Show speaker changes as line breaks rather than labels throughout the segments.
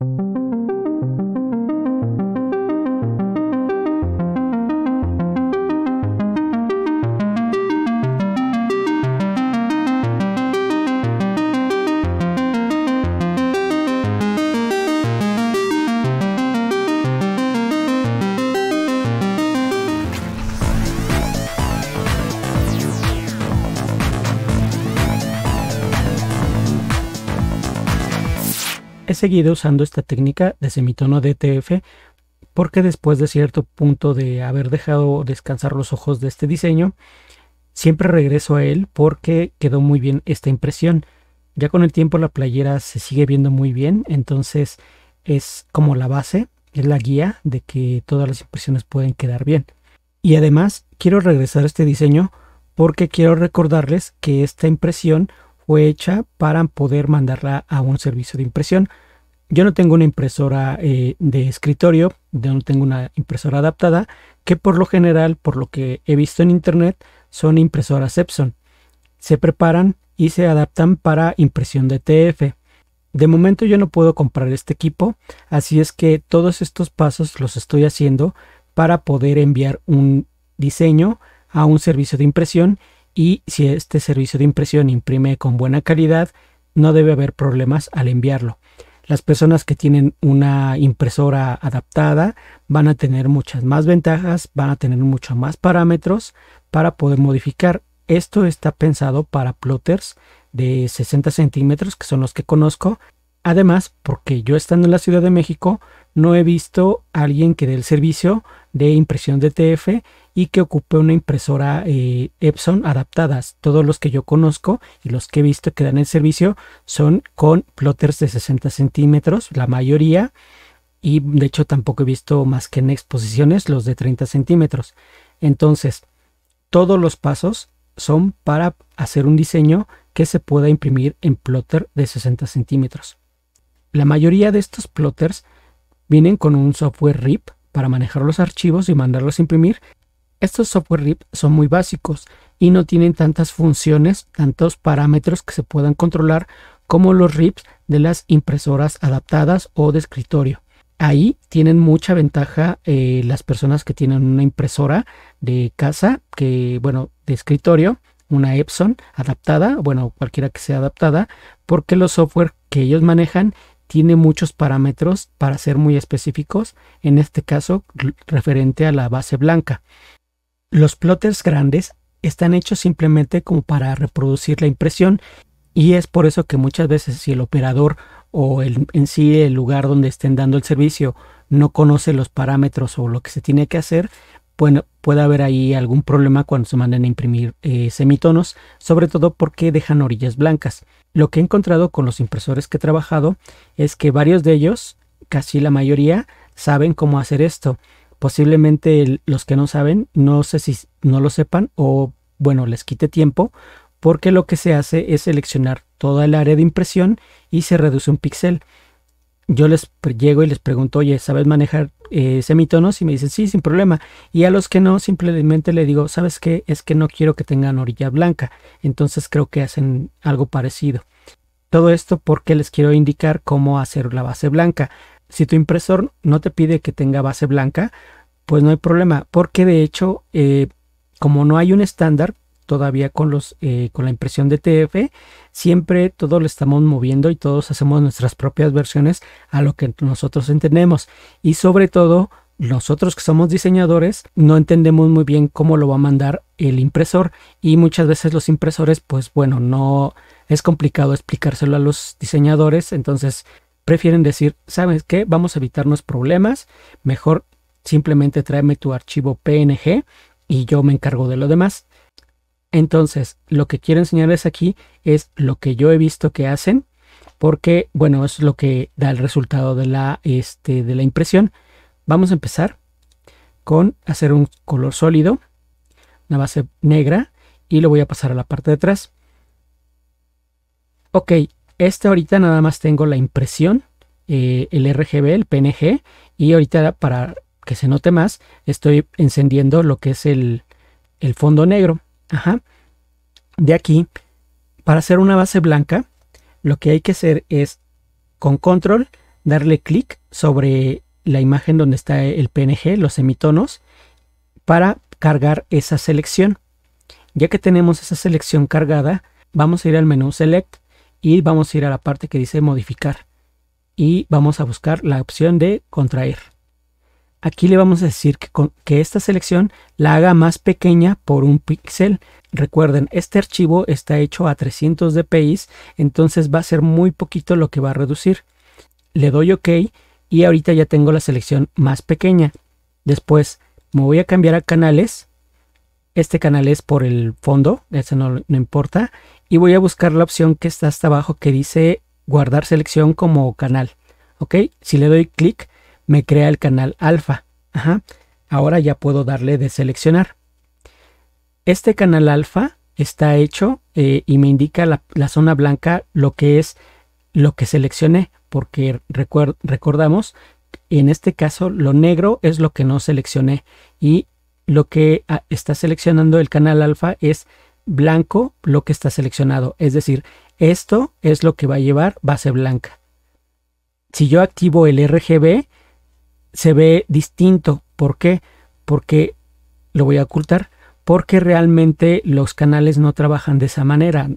Thank you seguido usando esta técnica de semitono DTF porque después de cierto punto de haber dejado descansar los ojos de este diseño, siempre regreso a él porque quedó muy bien esta impresión. Ya con el tiempo la playera se sigue viendo muy bien, entonces es como la base, es la guía de que todas las impresiones pueden quedar bien. Y además quiero regresar a este diseño porque quiero recordarles que esta impresión fue hecha para poder mandarla a un servicio de impresión yo no tengo una impresora eh, de escritorio, yo no tengo una impresora adaptada, que por lo general, por lo que he visto en internet, son impresoras Epson. Se preparan y se adaptan para impresión de TF. De momento yo no puedo comprar este equipo, así es que todos estos pasos los estoy haciendo para poder enviar un diseño a un servicio de impresión y si este servicio de impresión imprime con buena calidad, no debe haber problemas al enviarlo. Las personas que tienen una impresora adaptada van a tener muchas más ventajas, van a tener muchos más parámetros para poder modificar. Esto está pensado para plotters de 60 centímetros, que son los que conozco. Además, porque yo estando en la Ciudad de México, no he visto a alguien que dé el servicio de impresión de TF y que ocupe una impresora eh, Epson adaptadas. Todos los que yo conozco y los que he visto que dan el servicio son con plotters de 60 centímetros, la mayoría, y de hecho tampoco he visto más que en exposiciones los de 30 centímetros. Entonces, todos los pasos son para hacer un diseño que se pueda imprimir en plotter de 60 centímetros. La mayoría de estos plotters Vienen con un software RIP para manejar los archivos y mandarlos a imprimir. Estos software RIP son muy básicos y no tienen tantas funciones, tantos parámetros que se puedan controlar como los RIPs de las impresoras adaptadas o de escritorio. Ahí tienen mucha ventaja eh, las personas que tienen una impresora de casa, que bueno, de escritorio, una Epson adaptada, bueno, cualquiera que sea adaptada, porque los software que ellos manejan tiene muchos parámetros para ser muy específicos, en este caso referente a la base blanca. Los plotters grandes están hechos simplemente como para reproducir la impresión y es por eso que muchas veces si el operador o el, en sí el lugar donde estén dando el servicio no conoce los parámetros o lo que se tiene que hacer, puede haber ahí algún problema cuando se manden a imprimir eh, semitonos, sobre todo porque dejan orillas blancas. Lo que he encontrado con los impresores que he trabajado es que varios de ellos, casi la mayoría, saben cómo hacer esto. Posiblemente los que no saben, no sé si no lo sepan o bueno, les quite tiempo, porque lo que se hace es seleccionar toda el área de impresión y se reduce un píxel yo les llego y les pregunto, oye, ¿sabes manejar eh, semitonos? Y me dicen, sí, sin problema. Y a los que no, simplemente le digo, ¿sabes qué? Es que no quiero que tengan orilla blanca. Entonces creo que hacen algo parecido. Todo esto porque les quiero indicar cómo hacer la base blanca. Si tu impresor no te pide que tenga base blanca, pues no hay problema, porque de hecho, eh, como no hay un estándar, todavía con, los, eh, con la impresión de TF, siempre todo lo estamos moviendo y todos hacemos nuestras propias versiones a lo que nosotros entendemos. Y sobre todo, nosotros que somos diseñadores no entendemos muy bien cómo lo va a mandar el impresor y muchas veces los impresores pues bueno no es complicado explicárselo a los diseñadores entonces prefieren decir sabes qué vamos a evitarnos problemas mejor simplemente tráeme tu archivo png y yo me encargo de lo demás entonces, lo que quiero enseñarles aquí es lo que yo he visto que hacen, porque, bueno, es lo que da el resultado de la, este, de la impresión. Vamos a empezar con hacer un color sólido, una base negra, y lo voy a pasar a la parte de atrás. Ok, este ahorita nada más tengo la impresión, eh, el RGB, el PNG, y ahorita para que se note más, estoy encendiendo lo que es el, el fondo negro. Ajá. De aquí, para hacer una base blanca, lo que hay que hacer es con control darle clic sobre la imagen donde está el PNG, los semitonos, para cargar esa selección. Ya que tenemos esa selección cargada, vamos a ir al menú Select y vamos a ir a la parte que dice Modificar y vamos a buscar la opción de Contraer. Aquí le vamos a decir que, esta selección la haga más pequeña por un píxel. Recuerden, este archivo está hecho a 300 dpi, entonces va a ser muy poquito lo que va a reducir. Le doy OK y ahorita ya tengo la selección más pequeña. Después me voy a cambiar a canales. Este canal es por el fondo, ese no, no importa. Y voy a buscar la opción que está hasta abajo que dice guardar selección como canal. ¿ok? Si le doy clic, me crea el canal alfa. Ahora ya puedo darle de seleccionar. Este canal alfa está hecho eh, y me indica la, zona blanca lo que es lo que seleccioné, porque recordamos, en este caso lo negro es lo que no seleccioné y lo que ah, está seleccionando el canal alfa es blanco lo que está seleccionado, es decir, esto es lo que va a llevar base blanca. Si yo activo el RGB, se ve distinto. ¿Por qué? Porque lo voy a ocultar, porque realmente los canales no trabajan de esa manera.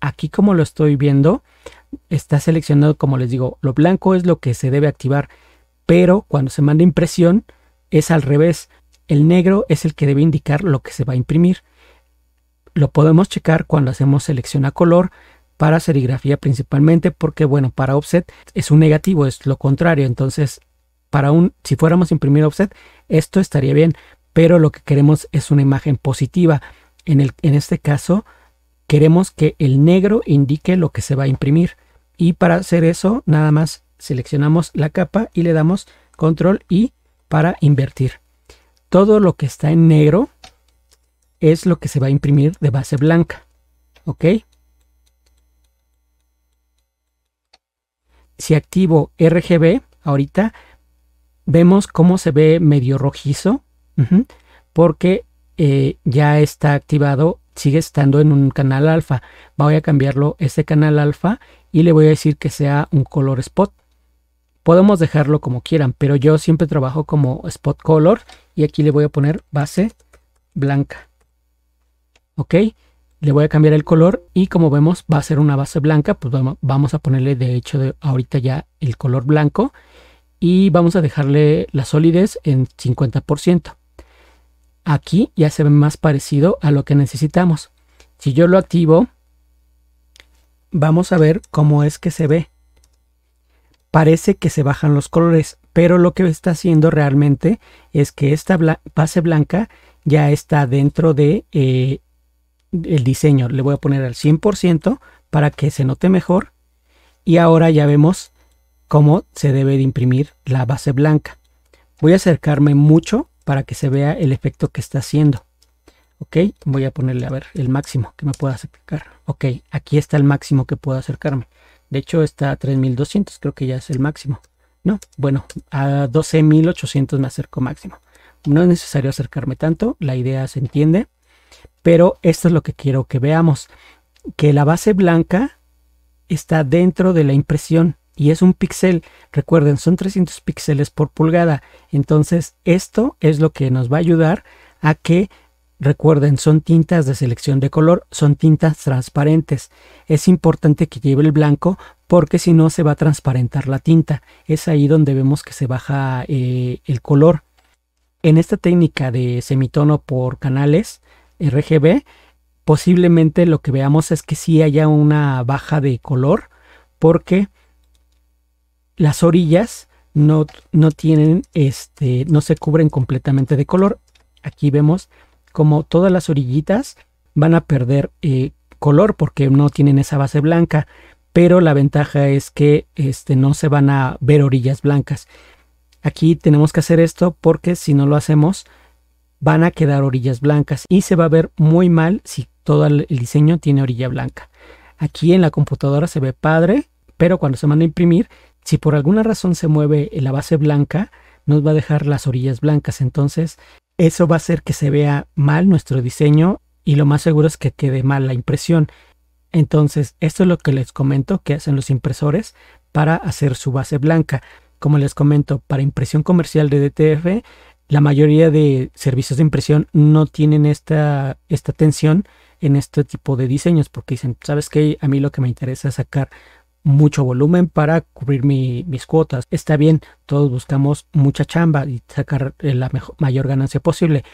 Aquí como lo estoy viendo, está seleccionado, como les digo, lo blanco es lo que se debe activar, pero cuando se manda impresión es al revés. El negro es el que debe indicar lo que se va a imprimir. Lo podemos checar cuando hacemos selección a color para serigrafía principalmente porque bueno para offset es un negativo es lo contrario entonces para un, si fuéramos a imprimir offset, esto estaría bien, pero lo que queremos es una imagen positiva. En, el, en este caso, queremos que el negro indique lo que se va a imprimir. Y para hacer eso, nada más seleccionamos la capa y le damos control y para invertir. Todo lo que está en negro es lo que se va a imprimir de base blanca. ¿Ok? Si activo RGB ahorita, vemos cómo se ve medio rojizo, porque eh, ya está activado, sigue estando en un canal alfa. Voy a cambiarlo ese canal alfa y le voy a decir que sea un color spot. Podemos dejarlo como quieran, pero yo siempre trabajo como spot color y aquí le voy a poner base blanca. Ok, le voy a cambiar el color y como vemos va a ser una base blanca, pues vamos a ponerle de hecho de ahorita ya el color blanco y vamos a dejarle la solidez en 50%. Aquí ya se ve más parecido a lo que necesitamos. Si yo lo activo, vamos a ver cómo es que se ve. Parece que se bajan los colores, pero lo que está haciendo realmente es que esta base blanca ya está dentro de eh, el diseño. Le voy a poner al 100% para que se note mejor. Y ahora ya vemos cómo se debe de imprimir la base blanca. Voy a acercarme mucho para que se vea el efecto que está haciendo. Ok, voy a ponerle a ver el máximo que me pueda acercar. Ok, aquí está el máximo que puedo acercarme. De hecho está a 3200, creo que ya es el máximo. No, bueno, a 12800 me acerco máximo. No es necesario acercarme tanto, la idea se entiende. Pero esto es lo que quiero que veamos, que la base blanca está dentro de la impresión y es un píxel. Recuerden, son 300 píxeles por pulgada. Entonces, esto es lo que nos va a ayudar a que, recuerden, son tintas de selección de color, son tintas transparentes. Es importante que lleve el blanco porque si no se va a transparentar la tinta. Es ahí donde vemos que se baja eh, el color. En esta técnica de semitono por canales RGB, posiblemente lo que veamos es que sí haya una baja de color porque las orillas no, no tienen, este, no se cubren completamente de color. Aquí vemos como todas las orillitas van a perder eh, color porque no tienen esa base blanca, pero la ventaja es que este, no se van a ver orillas blancas. Aquí tenemos que hacer esto porque si no lo hacemos van a quedar orillas blancas y se va a ver muy mal si todo el diseño tiene orilla blanca. Aquí en la computadora se ve padre, pero cuando se manda a imprimir si por alguna razón se mueve la base blanca, nos va a dejar las orillas blancas. Entonces, eso va a hacer que se vea mal nuestro diseño y lo más seguro es que quede mal la impresión. Entonces, esto es lo que les comento que hacen los impresores para hacer su base blanca. Como les comento, para impresión comercial de DTF, la mayoría de servicios de impresión no tienen esta, esta tensión en este tipo de diseños porque dicen, ¿sabes qué? A mí lo que me interesa es sacar mucho volumen para cubrir mis cuotas. Está bien, todos buscamos mucha chamba y sacar eh, la mayor ganancia posible.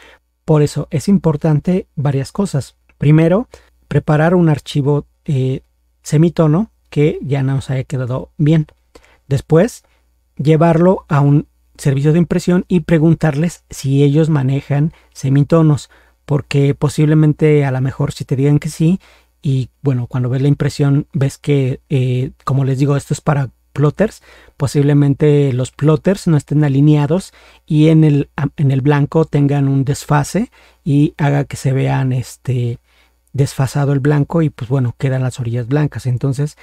Por eso es importante varias cosas. Primero, preparar un archivo eh, semitono que ya nos haya quedado bien. Después, llevarlo a un servicio de impresión y preguntarles si ellos manejan semitonos, porque posiblemente a lo mejor si te digan que sí, y bueno, cuando ves la impresión, ves que, eh, como les digo, esto es para plotters. Posiblemente los plotters no estén alineados y en el, en el blanco tengan un desfase y haga que se vean este desfasado el blanco y pues bueno, quedan las orillas blancas. Entonces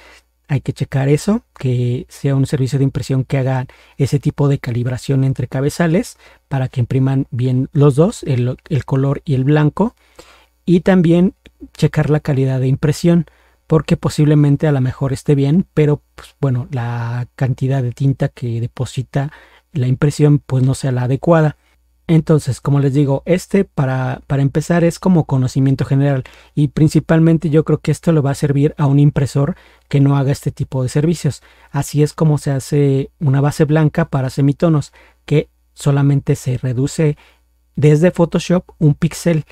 hay que checar eso, que sea un servicio de impresión que haga ese tipo de calibración entre cabezales para que impriman bien los dos, el color y el blanco. Y también checar la calidad de impresión porque posiblemente a lo mejor esté bien, pero pues, bueno, la cantidad de tinta que deposita la impresión pues no sea la adecuada. Entonces, como les digo, este para, para empezar es como conocimiento general y principalmente yo creo que esto le va a servir a un impresor que no haga este tipo de servicios. Así es como se hace una base blanca para semitonos que solamente se reduce desde Photoshop un píxel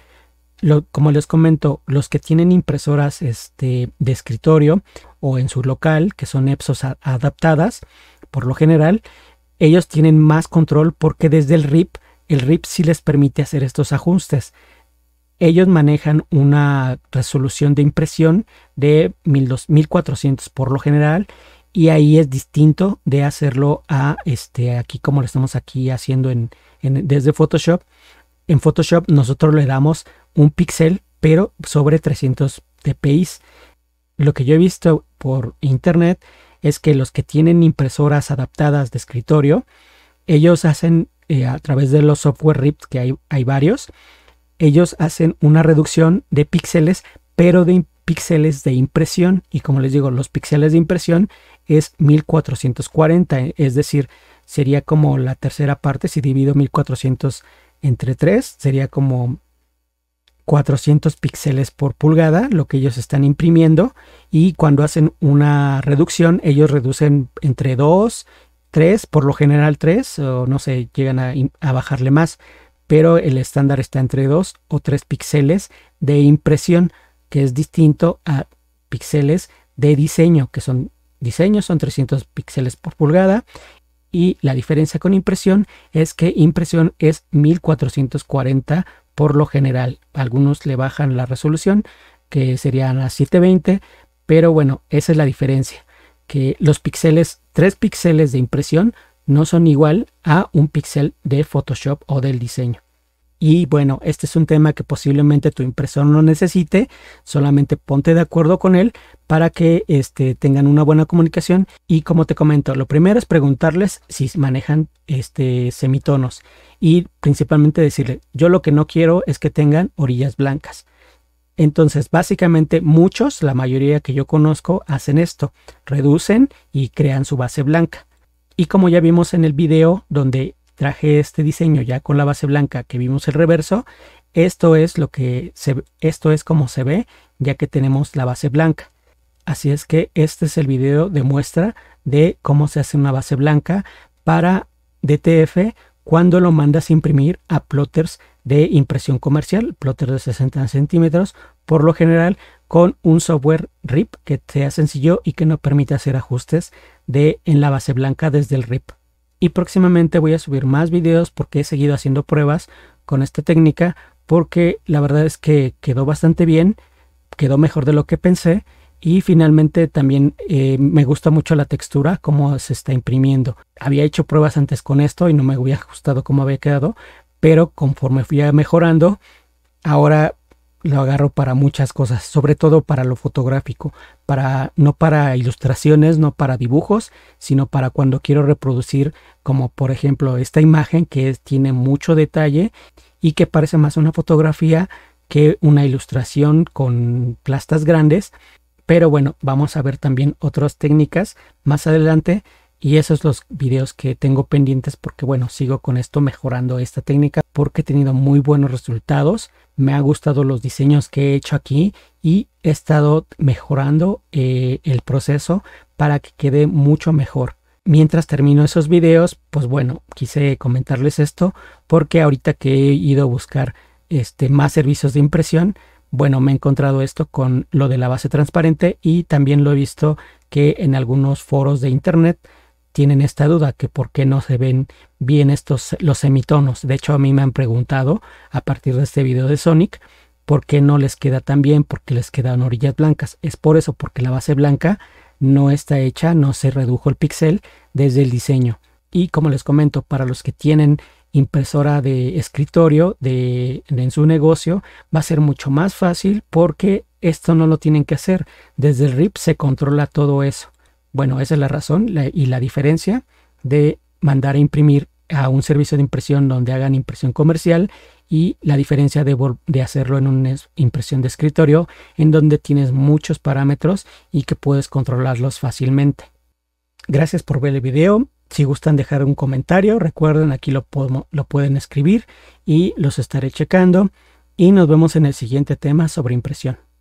como les comento, los que tienen impresoras este, de escritorio o en su local, que son EPSOS adaptadas, por lo general, ellos tienen más control porque desde el RIP, el RIP sí les permite hacer estos ajustes. Ellos manejan una resolución de impresión de 1400 por lo general y ahí es distinto de hacerlo a este aquí como lo estamos aquí haciendo desde Photoshop. En Photoshop nosotros le damos un píxel, pero sobre 300 dpi. Lo que yo he visto por internet es que los que tienen impresoras adaptadas de escritorio, ellos hacen eh, a través de los software RIP, que hay, hay varios, ellos hacen una reducción de píxeles, pero de píxeles de impresión. Y como les digo, los píxeles de impresión es 1440, es decir, sería como la tercera parte. Si divido 1400 entre 3, sería como 400 píxeles por pulgada, lo que ellos están imprimiendo, y cuando hacen una reducción, ellos reducen entre 2, 3, por lo general 3, o no se llegan a, bajarle más, pero el estándar está entre 2 o 3 píxeles de impresión, que es distinto a píxeles de diseño, que son diseños, son 300 píxeles por pulgada, y la diferencia con impresión es que impresión es 1440 por lo general. Algunos le bajan la resolución, que serían a 720, pero bueno, esa es la diferencia, que los píxeles, 3 píxeles de impresión no son igual a un píxel de Photoshop o del diseño. Y bueno, este es un tema que posiblemente tu impresor no necesite, solamente ponte de acuerdo con él para que este, tengan una buena comunicación. Y como te comento, lo primero es preguntarles si manejan este, semitonos y principalmente decirle, yo lo que no quiero es que tengan orillas blancas. Entonces, básicamente muchos, la mayoría que yo conozco, hacen esto, reducen y crean su base blanca. Y como ya vimos en el video donde traje este diseño ya con la base blanca que vimos el reverso. Esto es lo que se, esto es como se ve ya que tenemos la base blanca. Así es que este es el video de muestra de cómo se hace una base blanca para DTF cuando lo mandas a imprimir a plotters de impresión comercial, plotters de 60 centímetros, por lo general con un software RIP que sea sencillo y que no permite hacer ajustes de en la base blanca desde el RIP y próximamente voy a subir más videos porque he seguido haciendo pruebas con esta técnica porque la verdad es que quedó bastante bien, quedó mejor de lo que pensé y finalmente también eh, me gusta mucho la textura, cómo se está imprimiendo. Había hecho pruebas antes con esto y no me había ajustado cómo había quedado, pero conforme fui mejorando, ahora lo agarro para muchas cosas, sobre todo para lo fotográfico, para no para ilustraciones, no para dibujos, sino para cuando quiero reproducir como por ejemplo esta imagen que tiene mucho detalle y que parece más una fotografía que una ilustración con plastas grandes. Pero bueno, vamos a ver también otras técnicas más adelante y esos son los videos que tengo pendientes porque bueno, sigo con esto mejorando esta técnica porque he tenido muy buenos resultados. Me ha gustado los diseños que he hecho aquí y he estado mejorando eh, el proceso para que quede mucho mejor. Mientras termino esos videos, pues bueno, quise comentarles esto porque ahorita que he ido a buscar este, más servicios de impresión, bueno, me he encontrado esto con lo de la base transparente y también lo he visto que en algunos foros de internet tienen esta duda que por qué no se ven bien estos los semitonos. De hecho, a mí me han preguntado a partir de este video de Sonic por qué no les queda tan bien, por qué les quedan orillas blancas. Es por eso, porque la base blanca no está hecha, no se redujo el pixel desde el diseño. Y como les comento, para los que tienen impresora de escritorio en su negocio va a ser mucho más fácil porque esto no lo tienen que hacer. Desde el RIP se controla todo eso. Bueno, esa es la razón y la diferencia de mandar a imprimir a un servicio de impresión donde hagan impresión comercial y la diferencia de, hacerlo en una impresión de escritorio en donde tienes muchos parámetros y que puedes controlarlos fácilmente. Gracias por ver el video. Si gustan dejar un comentario, recuerden aquí lo, lo pueden escribir y los estaré checando. Y nos vemos en el siguiente tema sobre impresión.